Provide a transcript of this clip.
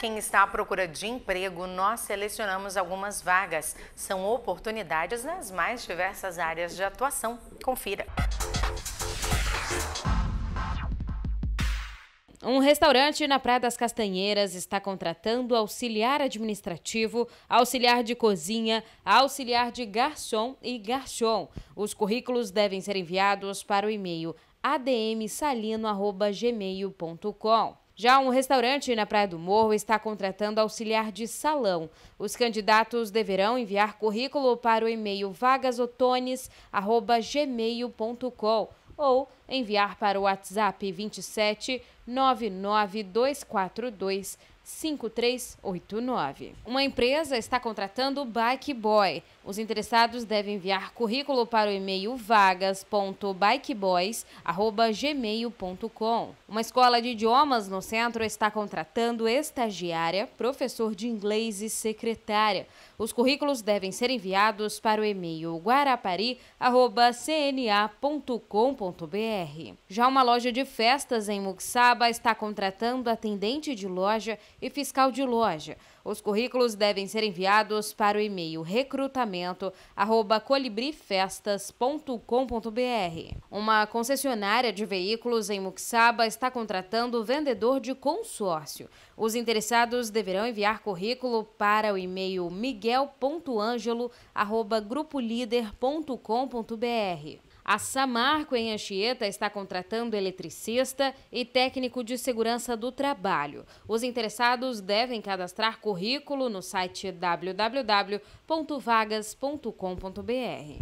quem está à procura de emprego, nós selecionamos algumas vagas. São oportunidades nas mais diversas áreas de atuação. Confira. Um restaurante na Praia das Castanheiras está contratando auxiliar administrativo, auxiliar de cozinha, auxiliar de garçom e garçom. Os currículos devem ser enviados para o e-mail admsalino.gmail.com. Já um restaurante na Praia do Morro está contratando auxiliar de salão. Os candidatos deverão enviar currículo para o e-mail vagasotones@gmail.com ou enviar para o WhatsApp 27 99242 5389. Uma empresa está contratando o Bike Boy. Os interessados devem enviar currículo para o e-mail vagas.bikeboys@gmail.com. Uma escola de idiomas no centro está contratando estagiária, professor de inglês e secretária. Os currículos devem ser enviados para o e-mail guarapari@cna.com.br. Já uma loja de festas em Muxaba está contratando atendente de loja e fiscal de loja. Os currículos devem ser enviados para o e-mail recrutamento@colibrifestas.com.br. Uma concessionária de veículos em Muxaba está contratando vendedor de consórcio. Os interessados deverão enviar currículo para o e-mail miguel.angelo@grupolider.com.br. A Samarco em Anchieta está contratando eletricista e técnico de segurança do trabalho. Os interessados interessados devem cadastrar currículo no site www.vagas.com.br.